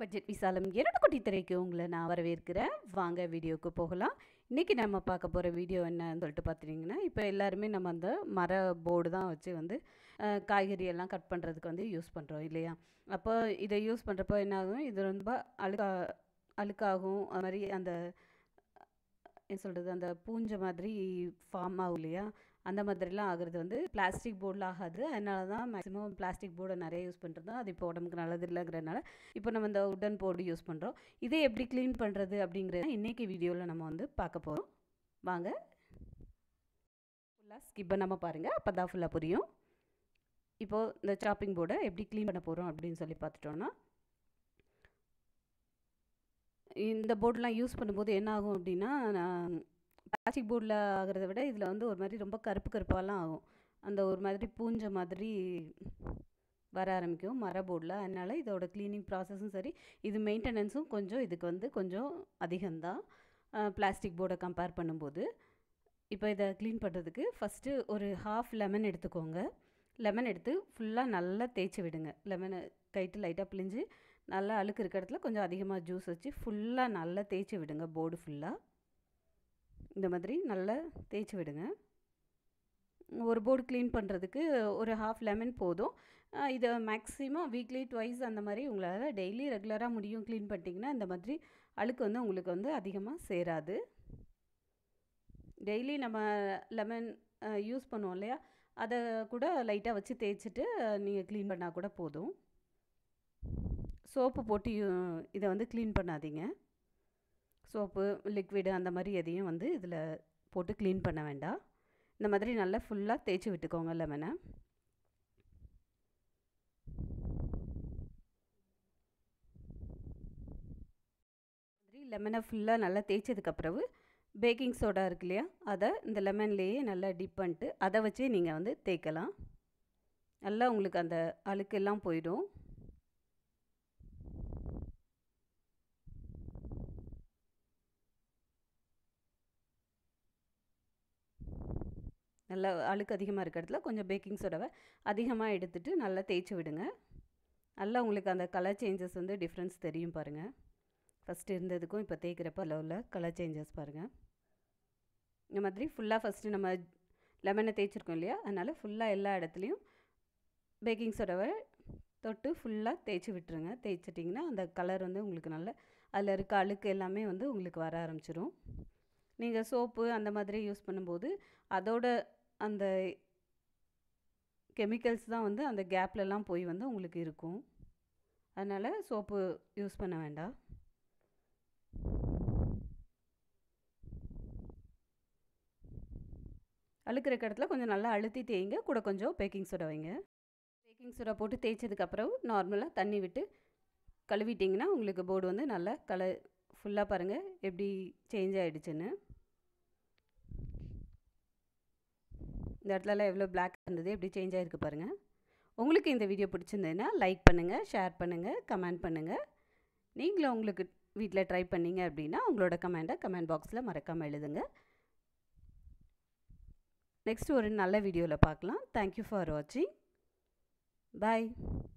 budget விசாலம் இரண்டு குட்டி திரைக்கு உங்களை நான் வரவேற்கிறேன் வாங்க வீடியோவுக்கு போகலாம் இன்றைக்கி நம்ம பார்க்க போகிற வீடியோ என்னன்னு சொல்லிட்டு பார்த்துட்டிங்கன்னா இப்போ எல்லாருமே நம்ம அந்த மர போர்டு தான் வச்சு வந்து காய்கறி எல்லாம் கட் பண்ணுறதுக்கு வந்து யூஸ் பண்ணுறோம் இல்லையா அப்போ இதை யூஸ் பண்ணுறப்போ என்ன ஆகும் இது ரொம்ப அழுக்கா அழுக்காகும் அது மாதிரி அந்த என்ன சொல்கிறது அந்த பூஞ்சை மாதிரி ஃபார்ம் ஆகும் இல்லையா அந்த மாதிரிலாம் ஆகிறது வந்து பிளாஸ்டிக் போர்டில் ஆகாது அதனால தான் மேக்ஸிமம் பிளாஸ்டிக் போர்டை நிறைய யூஸ் பண்ணுறது அது இப்போ உடம்புக்கு நல்லது இல்லைங்கிறனால இப்போ நம்ம இந்த உடன் போர்டு யூஸ் பண்ணுறோம் இதை எப்படி க்ளீன் பண்ணுறது அப்படிங்கிறத இன்றைக்கி வீடியோவில் நம்ம வந்து பார்க்க போகிறோம் வாங்க ஃபுல்லாக ஸ்கிப் பண்ணாமல் பாருங்கள் அப்போ தான் ஃபுல்லாக புரியும் இப்போது இந்த சாப்பிங் போர்டை எப்படி க்ளீன் பண்ண போகிறோம் அப்படின்னு சொல்லி பார்த்துட்டோன்னா இந்த போர்டெலாம் யூஸ் பண்ணும்போது என்ன ஆகும் அப்படின்னா பிளாஸ்டிக் போர்டில் ஆகிறத விட இதில் வந்து ஒரு மாதிரி ரொம்ப கருப்பு கருப்பாலாம் ஆகும் அந்த ஒரு மாதிரி பூஞ்ச மாதிரி வர ஆரம்பிக்கும் மர போர்டில் அதனால் இதோட க்ளீனிங் ப்ராசஸும் சரி இது மெயின்டெனன்ஸும் கொஞ்சம் இதுக்கு வந்து கொஞ்சம் அதிகம்தான் பிளாஸ்டிக் போர்டை கம்பேர் பண்ணும்போது இப்போ இதை க்ளீன் பண்ணுறதுக்கு ஃபஸ்ட்டு ஒரு ஹாஃப் லெமன் எடுத்துக்கோங்க லெமன் எடுத்து ஃபுல்லாக நல்லா தேய்ச்சி விடுங்க லெமனை கைட்டு லைட்டாக பிழிஞ்சு நல்லா அழுக்கு இருக்க இடத்துல கொஞ்சம் அதிகமாக ஜூஸ் வச்சு ஃபுல்லாக நல்லா தேய்ச்சி விடுங்க போர்டு ஃபுல்லாக இந்த மாதிரி நல்லா தேய்ச்சி விடுங்க ஒரு போர்டு க்ளீன் பண்ணுறதுக்கு ஒரு ஹாஃப் லெமன் போதும் இதை மேக்ஸிமம் வீக்லி ட்வைஸ் அந்த மாதிரி உங்களால் டெய்லி ரெகுலராக முடியும் க்ளீன் பண்ணிட்டிங்கன்னா இந்த மாதிரி அழுக்கு வந்து உங்களுக்கு வந்து அதிகமாக சேராது டெய்லி நம்ம லெமன் யூஸ் பண்ணுவோம் இல்லையா அதை கூட லைட்டாக வச்சு தேய்ச்சிட்டு நீங்கள் க்ளீன் பண்ணால் கூட போதும் சோப்பு போட்டு இதை வந்து க்ளீன் பண்ணாதீங்க சோப்பு லிக்விடு அந்த மாதிரி எதையும் வந்து இதில் போட்டு க்ளீன் பண்ண வேண்டாம் இந்த மாதிரி நல்லா ஃபுல்லாக தேய்ச்சி விட்டுக்கோங்க லெமனை லெமனை ஃபுல்லாக நல்லா தேய்ச்சதுக்கு பிறகு பேக்கிங் சோடா இருக்கு இல்லையா அதை இந்த லெமன்லேயே நல்லா டிப் பண்ணிட்டு அதை வச்சே நீங்கள் வந்து தேய்க்கலாம் நல்லா உங்களுக்கு அந்த அழுக்கெல்லாம் போயிடும் நல்லா அழுக்கு அதிகமாக இருக்கிற இடத்துல கொஞ்சம் பேக்கிங் சோடாவை அதிகமாக எடுத்துகிட்டு நல்லா தேய்ச்சி விடுங்க நல்லா உங்களுக்கு அந்த கலர் சேஞ்சஸ் வந்து டிஃப்ரென்ஸ் தெரியும் பாருங்கள் ஃபஸ்ட்டு இருந்ததுக்கும் இப்போ தேய்க்கிறப்ப அதில் உள்ள கலர் சேஞ்சஸ் பாருங்கள் இந்த மாதிரி ஃபுல்லாக ஃபஸ்ட்டு நம்ம லெமனை தேய்ச்சிருக்கோம் இல்லையா அதனால் ஃபுல்லாக எல்லா இடத்துலையும் பேக்கிங் சோடாவை தொட்டு ஃபுல்லாக தேய்ச்சி விட்டுருங்க தேய்ச்சிட்டிங்கன்னா அந்த கலர் வந்து உங்களுக்கு நல்ல அதில் இருக்க அழுக்கு எல்லாமே வந்து உங்களுக்கு வர ஆரம்பிச்சிடும் நீங்கள் சோப்பு அந்த மாதிரி யூஸ் பண்ணும்போது அதோட அந்த கெமிக்கல்ஸ் தான் வந்து அந்த கேப்லலாம் போய் வந்து உங்களுக்கு இருக்கும் அதனால் சோப்பு யூஸ் பண்ண வேண்டாம் அழுக்கிற இடத்துல கொஞ்சம் நல்லா அழுத்தி தேய்ங்க கூட கொஞ்சம் பேக்கிங் சோடா வைங்க பேக்கிங் சோடா போட்டு தேய்ச்சதுக்கப்புறம் நார்மலாக தண்ணி விட்டு கழுவிட்டிங்கன்னா உங்களுக்கு போர்டு வந்து நல்லா கலர் ஃபுல்லாக பாருங்கள் எப்படி சேஞ்ச் ஆகிடுச்சுன்னு இந்த இடத்துலலாம் எவ்வளோ பிளாக் இருந்தது எப்படி சேஞ்ச் ஆகிருக்கு பாருங்கள் உங்களுக்கு இந்த வீடியோ பிடிச்சிருந்ததுன்னா லைக் பண்ணுங்கள் ஷேர் பண்ணுங்கள் கமெண்ட் பண்ணுங்கள் நீங்களும் உங்களுக்கு வீட்டில் ட்ரை பண்ணீங்க அப்படின்னா உங்களோட கமெண்ட்டை கமெண்ட் பாக்ஸில் மறக்காமல் எழுதுங்க நெக்ஸ்ட் ஒரு நல்ல வீடியோவில் பார்க்கலாம் தேங்க்யூ ஃபார் வாட்சிங் பாய்